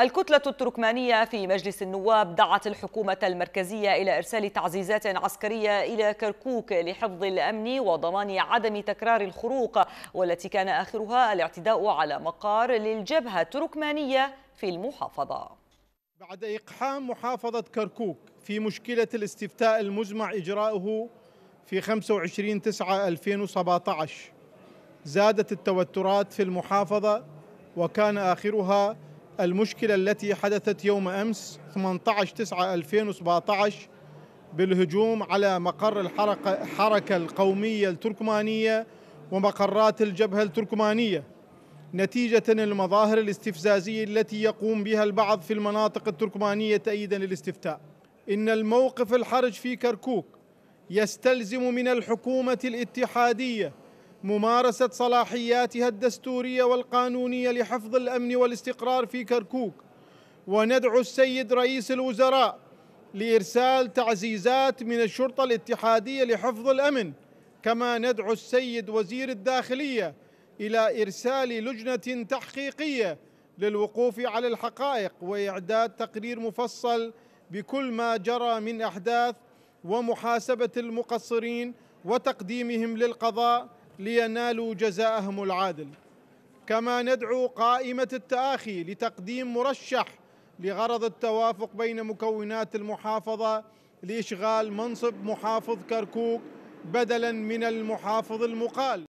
الكتلة التركمانية في مجلس النواب دعت الحكومة المركزية إلى إرسال تعزيزات عسكرية إلى كركوك لحفظ الأمن وضمان عدم تكرار الخروق والتي كان آخرها الاعتداء على مقار للجبهة التركمانية في المحافظة بعد إقحام محافظة كركوك في مشكلة الاستفتاء المزمع إجراؤه في 25 9 2017 زادت التوترات في المحافظة وكان آخرها المشكلة التي حدثت يوم أمس 18/9/2017 بالهجوم على مقر الحركة, القومية التركمانية ومقرات الجبهة التركمانية نتيجة المظاهر الاستفزازية التي يقوم بها البعض في المناطق التركمانية تأييدا للاستفتاء إن الموقف الحرج في كركوك يستلزم من الحكومة الاتحادية ممارسة صلاحياتها الدستورية والقانونية لحفظ الأمن والاستقرار في كركوك وندعو السيد رئيس الوزراء لإرسال تعزيزات من الشرطة الاتحادية لحفظ الأمن كما ندعو السيد وزير الداخلية إلى إرسال لجنة تحقيقية للوقوف على الحقائق وإعداد تقرير مفصل بكل ما جرى من أحداث ومحاسبة المقصرين وتقديمهم للقضاء لينالوا جزاءهم العادل كما ندعو قائمة التآخي لتقديم مرشح لغرض التوافق بين مكونات المحافظة لإشغال منصب محافظ كركوك بدلا من المحافظ المقال